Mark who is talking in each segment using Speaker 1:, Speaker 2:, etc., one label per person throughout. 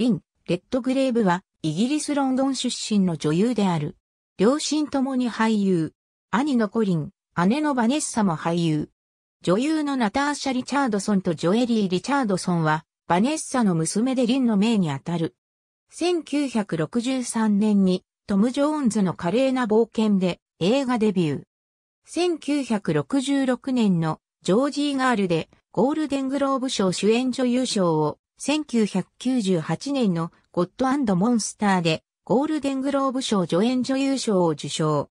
Speaker 1: リ
Speaker 2: ン・レッドグレーブは、イギリス・ロンドン出身の女優である。両親ともに俳優。兄のコリン、姉のバネッサも俳優。女優のナターシャ・リチャードソンとジョエリー・リチャードソンは、バネッサの娘でリンの命にあたる。1963年に、トム・ジョーンズの華麗な冒険で映画デビュー。1966年のジョージー・ガールでゴールデングローブ賞主演女優賞を1998年のゴッドモンスターでゴールデングローブ賞助演女優賞を受賞。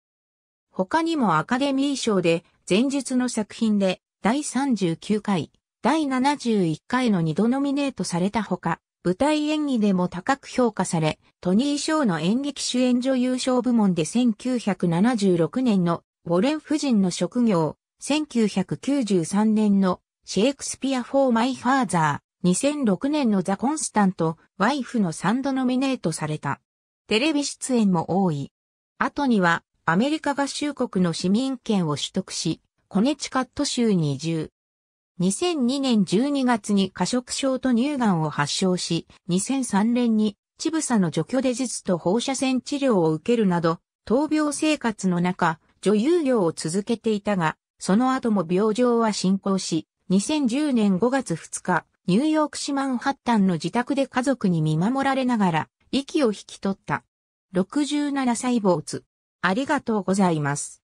Speaker 2: 他にもアカデミー賞で前述の作品で第39回、第71回の2度ノミネートされたほか、舞台演技でも高く評価され、トニー賞の演劇主演女優賞部門で1976年のウォレン夫人の職業、1993年のシェイクスピア・フォー・マイ・ファーザー、2006年のザ・コンスタント、ワイフの3度ノミネートされた。テレビ出演も多い。後には、アメリカ合衆国の市民権を取得し、コネチカット州に移住。2002年12月に過食症と乳がんを発症し、2003年にチブサの除去ジ術と放射線治療を受けるなど、闘病生活の中、女優業を続けていたが、その後も病状は進行し、2010年5月2日、ニューヨーク市マンハッタンの自宅で家族に見守られながら、息を引き取った。67歳坊主。ありが
Speaker 1: とうございます。